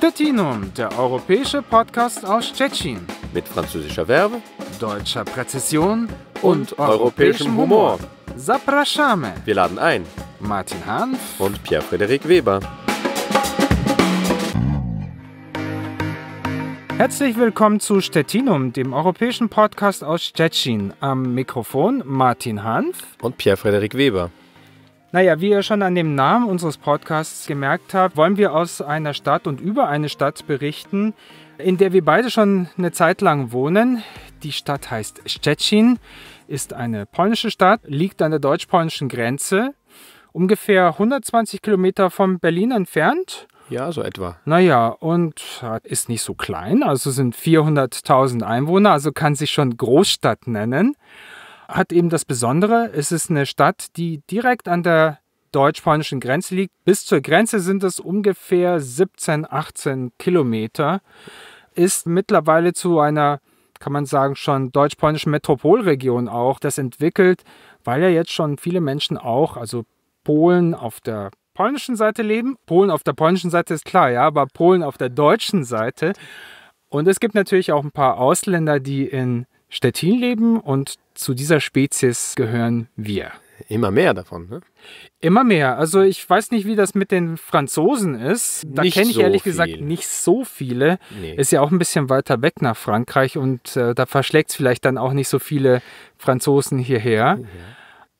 Stettinum, der europäische Podcast aus Stettin. Mit französischer Verbe, deutscher Präzision und, und europäischem Humor. Zapraszamy. Wir laden ein. Martin Hanf und Pierre-Frederik Weber. Herzlich willkommen zu Stettinum, dem europäischen Podcast aus Stettin. Am Mikrofon Martin Hanf und Pierre-Frederik Weber. Naja, wie ihr schon an dem Namen unseres Podcasts gemerkt habt, wollen wir aus einer Stadt und über eine Stadt berichten, in der wir beide schon eine Zeit lang wohnen. Die Stadt heißt Szczecin, ist eine polnische Stadt, liegt an der deutsch-polnischen Grenze, ungefähr 120 Kilometer von Berlin entfernt. Ja, so etwa. Naja, und ist nicht so klein, also sind 400.000 Einwohner, also kann sich schon Großstadt nennen hat eben das Besondere, es ist eine Stadt, die direkt an der deutsch-polnischen Grenze liegt. Bis zur Grenze sind es ungefähr 17, 18 Kilometer. Ist mittlerweile zu einer, kann man sagen, schon deutsch-polnischen Metropolregion auch das entwickelt, weil ja jetzt schon viele Menschen auch, also Polen auf der polnischen Seite leben. Polen auf der polnischen Seite ist klar, ja, aber Polen auf der deutschen Seite. Und es gibt natürlich auch ein paar Ausländer, die in Stettin leben und zu dieser Spezies gehören wir. Immer mehr davon, ne? Immer mehr. Also ich weiß nicht, wie das mit den Franzosen ist. Da kenne ich so ehrlich viel. gesagt nicht so viele. Nee. Ist ja auch ein bisschen weiter weg nach Frankreich und äh, da verschlägt es vielleicht dann auch nicht so viele Franzosen hierher. Ja.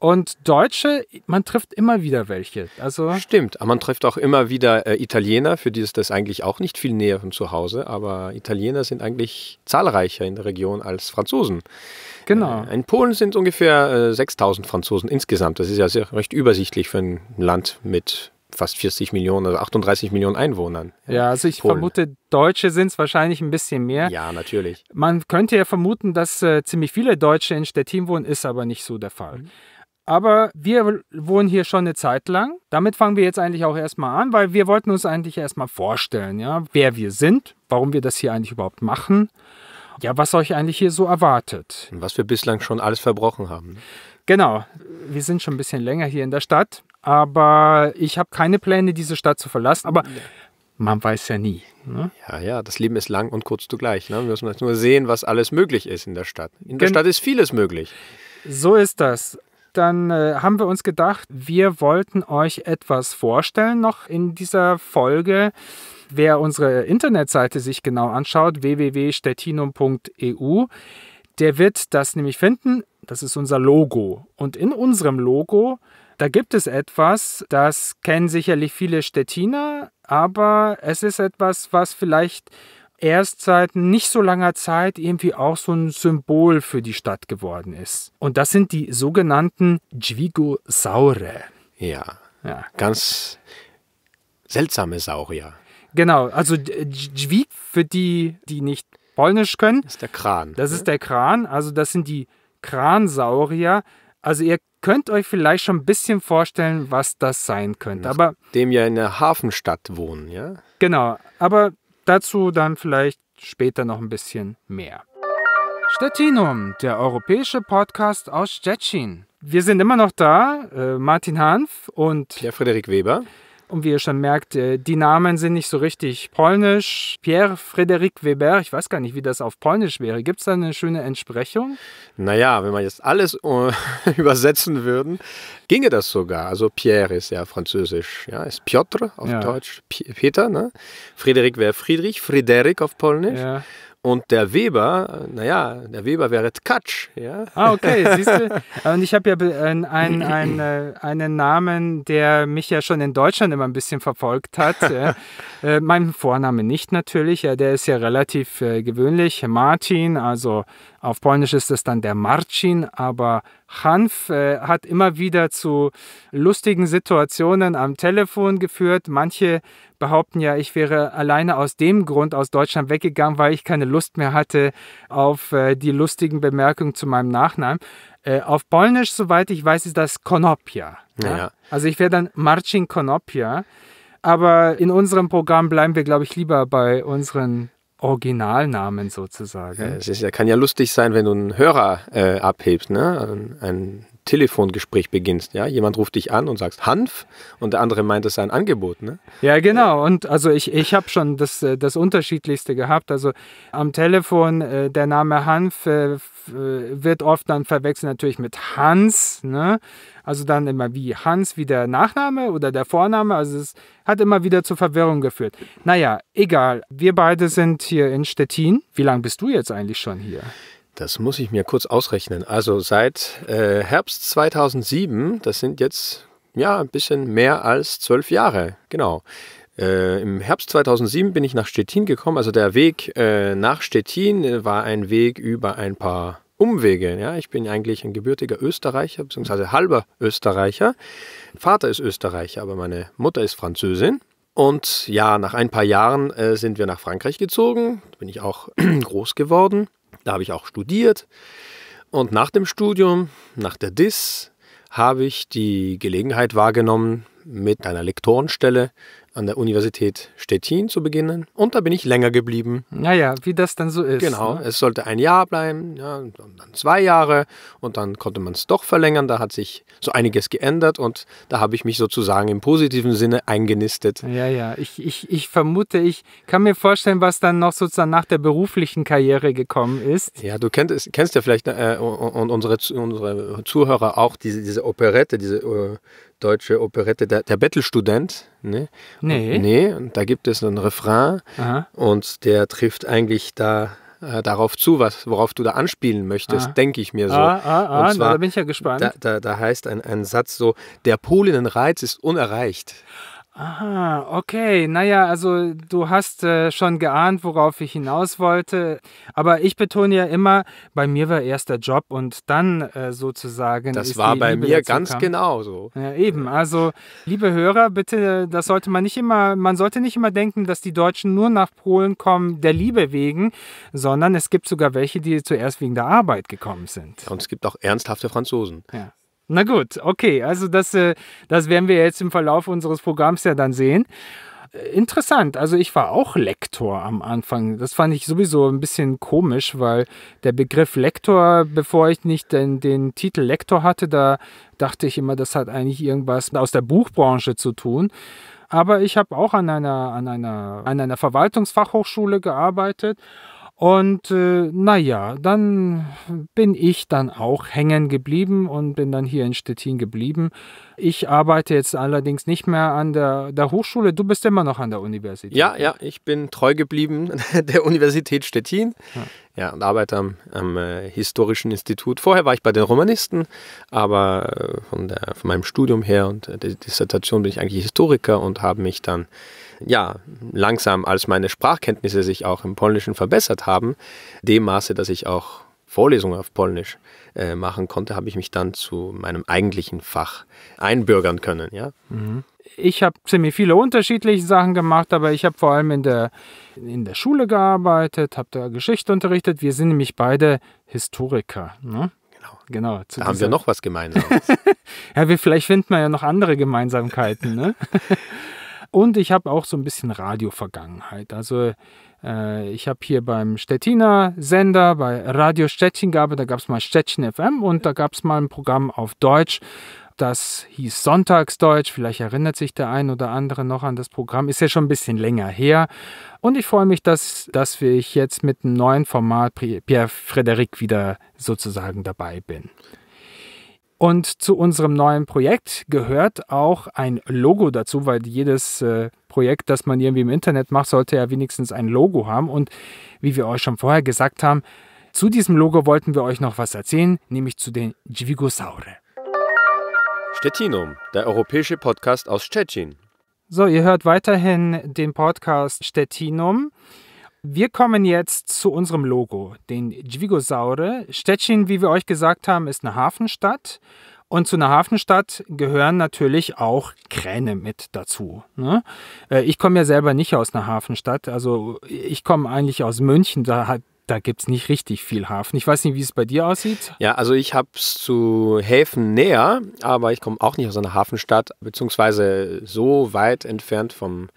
Und Deutsche, man trifft immer wieder welche. Also Stimmt, aber man trifft auch immer wieder äh, Italiener, für die ist das eigentlich auch nicht viel näher von zu Hause, aber Italiener sind eigentlich zahlreicher in der Region als Franzosen. Genau. Äh, in Polen sind ungefähr äh, 6000 Franzosen insgesamt. Das ist ja sehr, recht übersichtlich für ein Land mit fast 40 Millionen, also 38 Millionen Einwohnern. Ja, also ich Polen. vermute, Deutsche sind es wahrscheinlich ein bisschen mehr. Ja, natürlich. Man könnte ja vermuten, dass äh, ziemlich viele Deutsche in Stettin wohnen, ist aber nicht so der Fall. Mhm. Aber wir wohnen hier schon eine Zeit lang. Damit fangen wir jetzt eigentlich auch erstmal an, weil wir wollten uns eigentlich erstmal vorstellen, ja, wer wir sind, warum wir das hier eigentlich überhaupt machen. Ja, was euch eigentlich hier so erwartet. Und was wir bislang schon alles verbrochen haben. Ne? Genau, wir sind schon ein bisschen länger hier in der Stadt, aber ich habe keine Pläne, diese Stadt zu verlassen. Aber man weiß ja nie. Ne? Ja, ja, das Leben ist lang und kurz zugleich. Ne? Wir müssen jetzt nur sehen, was alles möglich ist in der Stadt. In der Gen Stadt ist vieles möglich. So ist das dann äh, haben wir uns gedacht, wir wollten euch etwas vorstellen noch in dieser Folge. Wer unsere Internetseite sich genau anschaut, www.stettinum.eu, der wird das nämlich finden. Das ist unser Logo. Und in unserem Logo, da gibt es etwas, das kennen sicherlich viele Stettiner, aber es ist etwas, was vielleicht erst seit nicht so langer Zeit irgendwie auch so ein Symbol für die Stadt geworden ist. Und das sind die sogenannten Dvigosaure. Ja, ja. Ganz seltsame Saurier. Genau, also Dvig für die, die nicht Polnisch können. Das ist der Kran. Das ist ne? der Kran, also das sind die Kransaurier. Also ihr könnt euch vielleicht schon ein bisschen vorstellen, was das sein könnte. Nachdem aber dem ja in der Hafenstadt wohnen, ja? Genau, aber Dazu dann vielleicht später noch ein bisschen mehr. Stettinum, der europäische Podcast aus Stettin. Wir sind immer noch da, äh, Martin Hanf und pierre Frederik Weber. Und wie ihr schon merkt, äh, die Namen sind nicht so richtig polnisch. Pierre Frédéric Weber, ich weiß gar nicht, wie das auf Polnisch wäre. Gibt es da eine schöne Entsprechung? Naja, wenn wir jetzt alles äh, übersetzen würden, ginge das sogar. Also Pierre ist ja französisch, ja, ist Piotr auf ja. Deutsch, Peter, ne? Frédéric wäre Friedrich, Frédéric auf Polnisch. Ja. Und der Weber, naja, der Weber wäre Tkatsch. Ja? Ah, okay, siehst du. Und ich habe ja einen, einen, äh, einen Namen, der mich ja schon in Deutschland immer ein bisschen verfolgt hat. Äh, mein Vorname nicht natürlich, der ist ja relativ äh, gewöhnlich. Martin, also auf Polnisch ist das dann der Marcin, aber Hanf äh, hat immer wieder zu lustigen Situationen am Telefon geführt. Manche behaupten ja, ich wäre alleine aus dem Grund aus Deutschland weggegangen, weil ich keine Lust mehr hatte auf äh, die lustigen Bemerkungen zu meinem Nachnamen. Äh, auf Polnisch, soweit ich weiß, ist das Konopja. Ja? Ne? Ja. Also ich wäre dann Marcin Konopja. Aber in unserem Programm bleiben wir, glaube ich, lieber bei unseren Originalnamen sozusagen. Ja, es ist, kann ja lustig sein, wenn du einen Hörer äh, abhebst, ne? Ein, ein Telefongespräch beginnst. Ja? Jemand ruft dich an und sagt Hanf und der andere meint, es sei ein Angebot. Ne? Ja, genau. Und also ich, ich habe schon das, äh, das Unterschiedlichste gehabt. Also am Telefon äh, der Name Hanf äh, wird oft dann verwechselt natürlich mit Hans. Ne? Also dann immer wie Hans, wie der Nachname oder der Vorname. Also es hat immer wieder zu Verwirrung geführt. Naja, egal. Wir beide sind hier in Stettin. Wie lange bist du jetzt eigentlich schon hier? Das muss ich mir kurz ausrechnen. Also seit äh, Herbst 2007, das sind jetzt ja ein bisschen mehr als zwölf Jahre, genau. Äh, Im Herbst 2007 bin ich nach Stettin gekommen. Also der Weg äh, nach Stettin äh, war ein Weg über ein paar Umwege. Ja, ich bin eigentlich ein gebürtiger Österreicher, beziehungsweise halber Österreicher. Vater ist Österreicher, aber meine Mutter ist Französin. Und ja, nach ein paar Jahren äh, sind wir nach Frankreich gezogen. Da bin ich auch groß geworden. Da habe ich auch studiert. Und nach dem Studium, nach der DIS, habe ich die Gelegenheit wahrgenommen, mit einer Lektorenstelle an der Universität Stettin zu beginnen. Und da bin ich länger geblieben. Naja, wie das dann so ist. Genau, ne? es sollte ein Jahr bleiben, ja, und dann zwei Jahre und dann konnte man es doch verlängern. Da hat sich so einiges geändert und da habe ich mich sozusagen im positiven Sinne eingenistet. Ja, ja, ich, ich, ich vermute, ich kann mir vorstellen, was dann noch sozusagen nach der beruflichen Karriere gekommen ist. Ja, du kennst, kennst ja vielleicht äh, und unsere, unsere Zuhörer auch diese, diese Operette, diese äh, deutsche Operette, der, der Bettelstudent. Ne? Nee. Und, nee, und da gibt es einen Refrain Aha. und der trifft eigentlich da äh, darauf zu, was, worauf du da anspielen möchtest, ah. denke ich mir so. Ah, ah, ah, zwar, da bin ich ja gespannt. Da, da, da heißt ein, ein Satz so, der Polinnenreiz ist unerreicht. Aha, okay. Naja, also du hast äh, schon geahnt, worauf ich hinaus wollte. Aber ich betone ja immer, bei mir war erst der Job und dann äh, sozusagen. Das war bei Liebe mir ganz kam. genau so. Ja, eben. Also, liebe Hörer, bitte, das sollte man nicht immer, man sollte nicht immer denken, dass die Deutschen nur nach Polen kommen der Liebe wegen, sondern es gibt sogar welche, die zuerst wegen der Arbeit gekommen sind. Ja, und es gibt auch ernsthafte Franzosen. Ja. Na gut, okay. Also das, äh, das werden wir jetzt im Verlauf unseres Programms ja dann sehen. Äh, interessant, also ich war auch Lektor am Anfang. Das fand ich sowieso ein bisschen komisch, weil der Begriff Lektor, bevor ich nicht den, den Titel Lektor hatte, da dachte ich immer, das hat eigentlich irgendwas aus der Buchbranche zu tun. Aber ich habe auch an einer, an, einer, an einer Verwaltungsfachhochschule gearbeitet und äh, naja, dann bin ich dann auch hängen geblieben und bin dann hier in Stettin geblieben. Ich arbeite jetzt allerdings nicht mehr an der, der Hochschule. Du bist immer noch an der Universität. Ja, ja, ich bin treu geblieben der Universität Stettin. Ja, ja und arbeite am, am äh, Historischen Institut. Vorher war ich bei den Romanisten, aber äh, von, der, von meinem Studium her und äh, der Dissertation bin ich eigentlich Historiker und habe mich dann ja, langsam, als meine Sprachkenntnisse sich auch im Polnischen verbessert haben, dem Maße, dass ich auch Vorlesungen auf Polnisch äh, machen konnte, habe ich mich dann zu meinem eigentlichen Fach einbürgern können. Ja? Mhm. Ich habe ziemlich viele unterschiedliche Sachen gemacht, aber ich habe vor allem in der, in der Schule gearbeitet, habe da Geschichte unterrichtet. Wir sind nämlich beide Historiker. Ne? Genau. genau da haben wir noch was Gemeinsames. ja, wir, vielleicht finden wir ja noch andere Gemeinsamkeiten. Ne? Und ich habe auch so ein bisschen Radio-Vergangenheit. Also äh, ich habe hier beim Stettiner Sender, bei Radio Stettin gab, da gab es mal Stettin FM und da gab es mal ein Programm auf Deutsch. Das hieß Sonntagsdeutsch. Vielleicht erinnert sich der ein oder andere noch an das Programm. Ist ja schon ein bisschen länger her. Und ich freue mich, dass, dass ich jetzt mit einem neuen Format Pierre Frederic wieder sozusagen dabei bin. Und zu unserem neuen Projekt gehört auch ein Logo dazu, weil jedes äh, Projekt, das man irgendwie im Internet macht, sollte ja wenigstens ein Logo haben. Und wie wir euch schon vorher gesagt haben, zu diesem Logo wollten wir euch noch was erzählen, nämlich zu den Dvigosaure. Stettinum, der europäische Podcast aus Stettin. So, ihr hört weiterhin den Podcast Stettinum. Wir kommen jetzt zu unserem Logo, den Dvigosaure. Stettin, wie wir euch gesagt haben, ist eine Hafenstadt. Und zu einer Hafenstadt gehören natürlich auch Kräne mit dazu. Ne? Äh, ich komme ja selber nicht aus einer Hafenstadt. Also ich komme eigentlich aus München. Da da gibt es nicht richtig viel Hafen. Ich weiß nicht, wie es bei dir aussieht. Ja, also ich habe es zu Häfen näher, aber ich komme auch nicht aus einer Hafenstadt, beziehungsweise so weit entfernt vom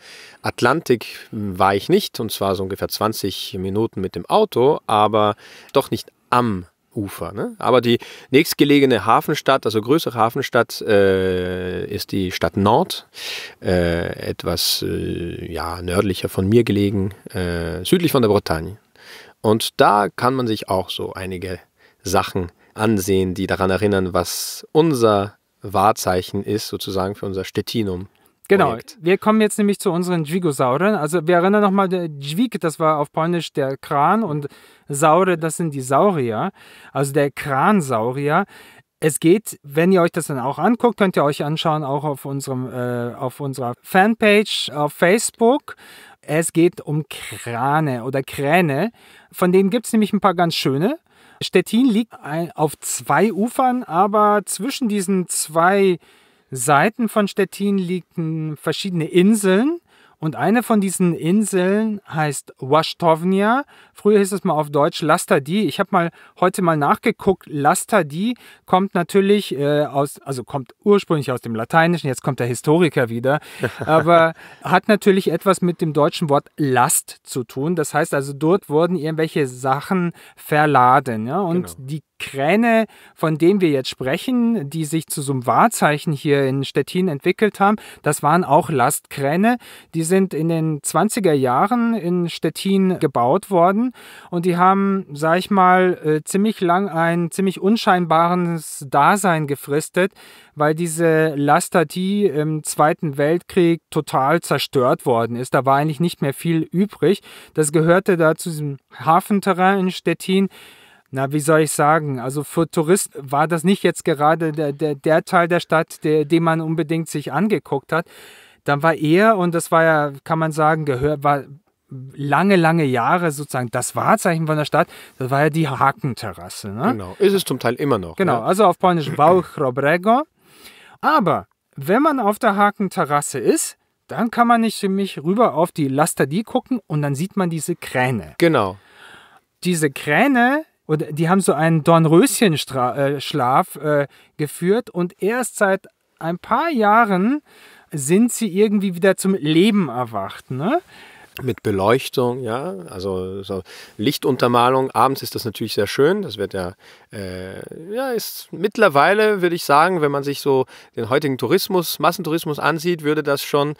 Atlantik war ich nicht, und zwar so ungefähr 20 Minuten mit dem Auto, aber doch nicht am Ufer. Ne? Aber die nächstgelegene Hafenstadt, also größere Hafenstadt, äh, ist die Stadt Nord, äh, etwas äh, ja, nördlicher von mir gelegen, äh, südlich von der Bretagne. Und da kann man sich auch so einige Sachen ansehen, die daran erinnern, was unser Wahrzeichen ist, sozusagen für unser Stettinum. Genau, Projekt. wir kommen jetzt nämlich zu unseren Dvigosaurern. Also wir erinnern nochmal, Dvig, das war auf Polnisch der Kran und Saure, das sind die Saurier. Also der Kransaurier es geht, wenn ihr euch das dann auch anguckt, könnt ihr euch anschauen, auch auf, unserem, äh, auf unserer Fanpage auf Facebook. Es geht um Krane oder Kräne. Von denen gibt es nämlich ein paar ganz schöne. Stettin liegt auf zwei Ufern, aber zwischen diesen zwei Seiten von Stettin liegen verschiedene Inseln. Und eine von diesen Inseln heißt Washtovnia. Früher hieß es mal auf Deutsch Lastadi. Ich habe mal heute mal nachgeguckt. Lastadi kommt natürlich äh, aus, also kommt ursprünglich aus dem Lateinischen. Jetzt kommt der Historiker wieder, aber hat natürlich etwas mit dem deutschen Wort Last zu tun. Das heißt also, dort wurden irgendwelche Sachen verladen. Ja? Und genau. die Kräne, von denen wir jetzt sprechen, die sich zu so einem Wahrzeichen hier in Stettin entwickelt haben, das waren auch Lastkräne. Diese sind in den 20er Jahren in Stettin gebaut worden und die haben, sag ich mal, äh, ziemlich lang ein ziemlich unscheinbares Dasein gefristet, weil diese Laster, die im Zweiten Weltkrieg total zerstört worden ist. Da war eigentlich nicht mehr viel übrig. Das gehörte da zu diesem Hafenterrain in Stettin na, wie soll ich sagen, also für Touristen war das nicht jetzt gerade der, der, der Teil der Stadt, der, den man unbedingt sich angeguckt hat dann war er, und das war ja, kann man sagen, gehört, war lange, lange Jahre sozusagen das Wahrzeichen von der Stadt, das war ja die Hakenterrasse. Ne? Genau, ist es zum Teil immer noch. Genau, ne? also auf Polnisch Bauchrobrego. Aber wenn man auf der Hakenterrasse ist, dann kann man nicht nämlich rüber auf die Lastadie gucken und dann sieht man diese Kräne. Genau. Diese Kräne, die haben so einen Dornröschenschlaf äh, äh, geführt und erst seit ein paar Jahren sind sie irgendwie wieder zum Leben erwacht. Ne? mit Beleuchtung, ja, also so Lichtuntermalung. Abends ist das natürlich sehr schön. Das wird ja, äh, ja, ist mittlerweile, würde ich sagen, wenn man sich so den heutigen Tourismus, Massentourismus ansieht, würde das schon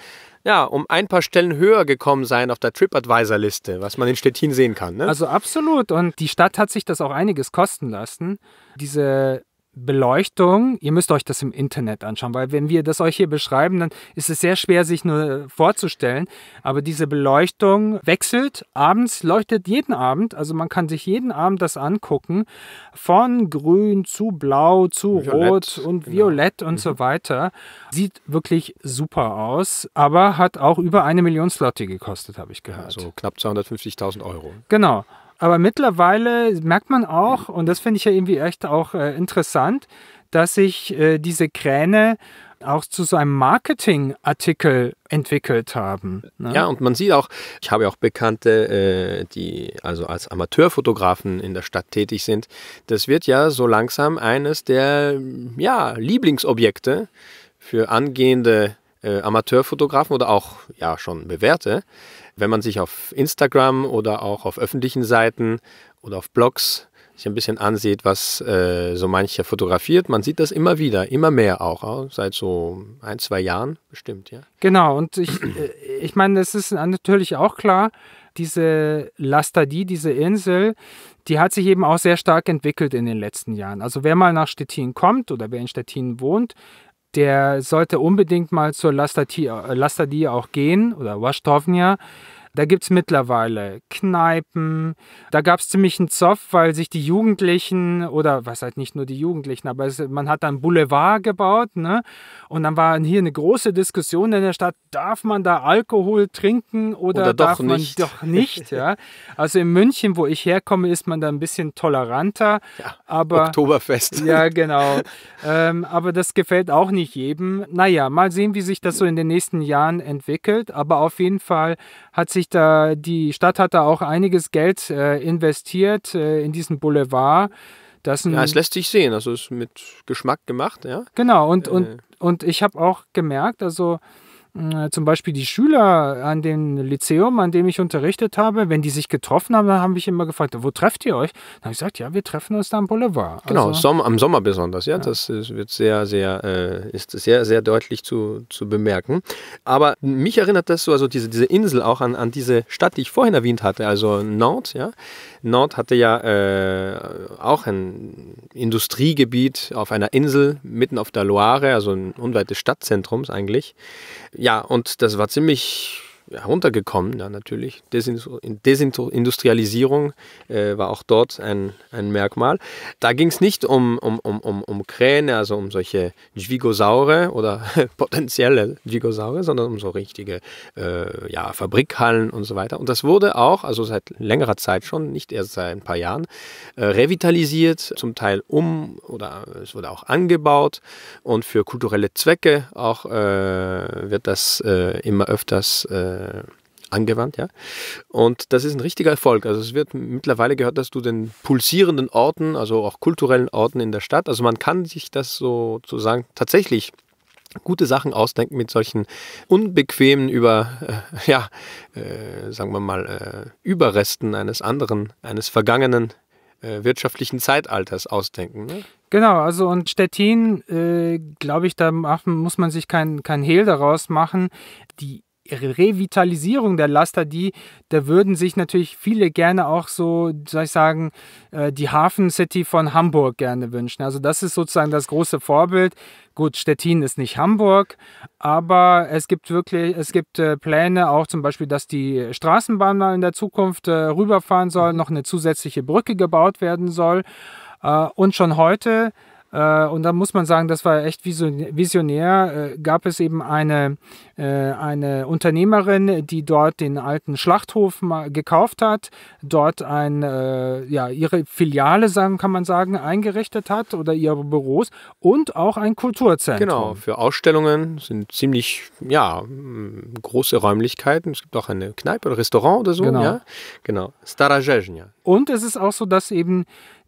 ja, um ein paar Stellen höher gekommen sein auf der TripAdvisor-Liste, was man in Stettin sehen kann. Ne? Also absolut. Und die Stadt hat sich das auch einiges kosten lassen. Diese Beleuchtung, ihr müsst euch das im Internet anschauen, weil wenn wir das euch hier beschreiben, dann ist es sehr schwer, sich nur vorzustellen. Aber diese Beleuchtung wechselt abends, leuchtet jeden Abend, also man kann sich jeden Abend das angucken, von grün zu blau zu violett, rot und genau. violett und mhm. so weiter. Sieht wirklich super aus, aber hat auch über eine Million Slotty gekostet, habe ich gehört. Also knapp 250.000 Euro. Genau. Aber mittlerweile merkt man auch, und das finde ich ja irgendwie echt auch äh, interessant, dass sich äh, diese Kräne auch zu so einem Marketingartikel entwickelt haben. Ne? Ja, und man sieht auch, ich habe ja auch Bekannte, äh, die also als Amateurfotografen in der Stadt tätig sind. Das wird ja so langsam eines der ja, Lieblingsobjekte für angehende äh, Amateurfotografen oder auch ja schon bewährte, wenn man sich auf Instagram oder auch auf öffentlichen Seiten oder auf Blogs sich ein bisschen ansieht, was äh, so mancher fotografiert. Man sieht das immer wieder, immer mehr auch, seit so ein, zwei Jahren bestimmt, ja. Genau, und ich, äh, ich meine, es ist natürlich auch klar, diese Lastadie, diese Insel, die hat sich eben auch sehr stark entwickelt in den letzten Jahren. Also wer mal nach Stettin kommt oder wer in Stettin wohnt, der sollte unbedingt mal zur äh, Lastadia auch gehen oder Washtovnia. Da gibt es mittlerweile Kneipen. Da gab es ziemlich einen Zoff, weil sich die Jugendlichen oder was halt nicht nur die Jugendlichen, aber es, man hat dann Boulevard gebaut. Ne? Und dann war hier eine große Diskussion in der Stadt, darf man da Alkohol trinken oder, oder darf man nicht. doch nicht? ja? Also in München, wo ich herkomme, ist man da ein bisschen toleranter. Ja, aber, Oktoberfest. Ja, genau. ähm, aber das gefällt auch nicht jedem. Naja, mal sehen, wie sich das so in den nächsten Jahren entwickelt. Aber auf jeden Fall hat sich sich da, die Stadt hat da auch einiges Geld äh, investiert äh, in diesen Boulevard. Das ja, es lässt sich sehen, also ist mit Geschmack gemacht, ja. Genau, und, äh. und, und ich habe auch gemerkt, also äh, zum Beispiel die Schüler an dem Lyzeum, an dem ich unterrichtet habe, wenn die sich getroffen haben, dann haben mich immer gefragt, wo trefft ihr euch? Dann habe ich gesagt, ja, wir treffen uns da am Boulevard. Genau, also, Sommer, am Sommer besonders, ja. ja. Das ist, wird sehr, sehr, äh, ist sehr, sehr deutlich zu, zu bemerken. Aber mich erinnert das so, also diese, diese Insel auch an, an diese Stadt, die ich vorhin erwähnt hatte, also Nantes, ja. Nantes hatte ja äh, auch ein Industriegebiet auf einer Insel mitten auf der Loire, also unweit des Stadtzentrums eigentlich ja, und das war ziemlich heruntergekommen, ja, natürlich. Desindustrialisierung äh, war auch dort ein, ein Merkmal. Da ging es nicht um, um, um, um, um Kräne, also um solche Dvigosaure oder potenzielle Dvigosaure, sondern um so richtige äh, ja, Fabrikhallen und so weiter. Und das wurde auch, also seit längerer Zeit schon, nicht erst seit ein paar Jahren, äh, revitalisiert, zum Teil um oder es wurde auch angebaut und für kulturelle Zwecke auch äh, wird das äh, immer öfters äh, äh, angewandt, ja. Und das ist ein richtiger Erfolg. Also es wird mittlerweile gehört, dass du den pulsierenden Orten, also auch kulturellen Orten in der Stadt, also man kann sich das so sozusagen tatsächlich gute Sachen ausdenken mit solchen unbequemen über äh, ja äh, sagen wir mal äh, Überresten eines anderen eines vergangenen äh, wirtschaftlichen Zeitalters ausdenken. Ne? Genau, also und Stettin, äh, glaube ich, da muss man sich keinen kein Hehl daraus machen. Die Revitalisierung der Laster, die, da würden sich natürlich viele gerne auch so, soll ich sagen, äh, die Hafen City von Hamburg gerne wünschen. Also das ist sozusagen das große Vorbild. Gut, Stettin ist nicht Hamburg, aber es gibt wirklich, es gibt äh, Pläne auch zum Beispiel, dass die Straßenbahn mal in der Zukunft äh, rüberfahren soll, noch eine zusätzliche Brücke gebaut werden soll. und schon heute äh, und da muss man sagen, das war echt visionär. Äh, gab es eben eine, äh, eine Unternehmerin, die dort den alten Schlachthof gekauft hat, dort ein, ja, ihre Filiale, kann man sagen, eingerichtet hat oder ihre Büros und auch ein Kulturzentrum. Genau, für Ausstellungen sind ziemlich ja, mm, große Räumlichkeiten. Es gibt auch eine Kneipe oder Restaurant oder so. Genau. Ja? genau. Starajezhnia. Und es ist auch so, dass eben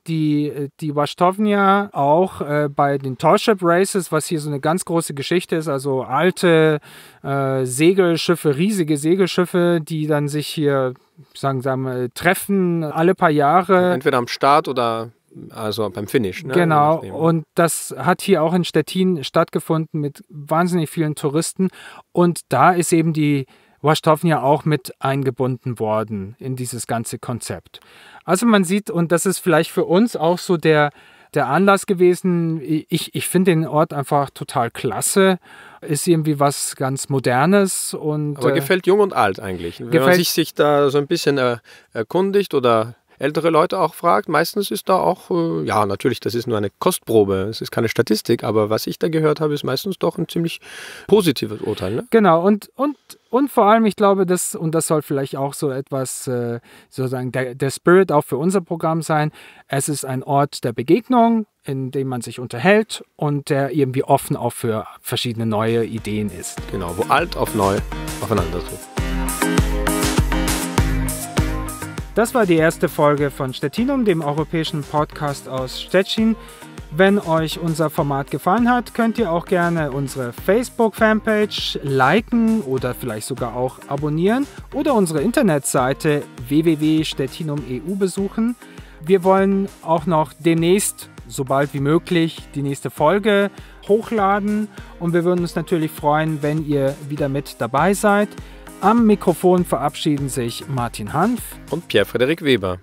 die, äh, die Washtovnia auch äh, bei den Torship Races, was hier so eine ganz große Geschichte ist, also alte äh, Segelschiffe, riesige Segelschiffe, die dann sich hier, sagen wir mal, treffen alle paar Jahre. Entweder am Start oder also beim Finish. Ne? Genau, und das hat hier auch in Stettin stattgefunden mit wahnsinnig vielen Touristen. Und da ist eben die Waschtoffen ja auch mit eingebunden worden in dieses ganze Konzept. Also man sieht, und das ist vielleicht für uns auch so der, der Anlass gewesen, ich, ich finde den Ort einfach total klasse, ist irgendwie was ganz Modernes. Und, Aber äh, gefällt jung und alt eigentlich. Wenn man sich, sich da so ein bisschen äh, erkundigt oder ältere Leute auch fragt, meistens ist da auch, äh, ja, natürlich, das ist nur eine Kostprobe, es ist keine Statistik, aber was ich da gehört habe, ist meistens doch ein ziemlich positives Urteil. Ne? Genau, und, und, und vor allem, ich glaube, das, und das soll vielleicht auch so etwas, äh, sozusagen, der, der Spirit auch für unser Programm sein, es ist ein Ort der Begegnung, in dem man sich unterhält und der irgendwie offen auch für verschiedene neue Ideen ist. Genau, wo alt auf neu aufeinander trifft. Das war die erste Folge von Stettinum, dem europäischen Podcast aus Stettin. Wenn euch unser Format gefallen hat, könnt ihr auch gerne unsere Facebook-Fanpage liken oder vielleicht sogar auch abonnieren oder unsere Internetseite www.stettinum.eu besuchen. Wir wollen auch noch demnächst, sobald wie möglich, die nächste Folge hochladen und wir würden uns natürlich freuen, wenn ihr wieder mit dabei seid. Am Mikrofon verabschieden sich Martin Hanf und Pierre-Frederik Weber.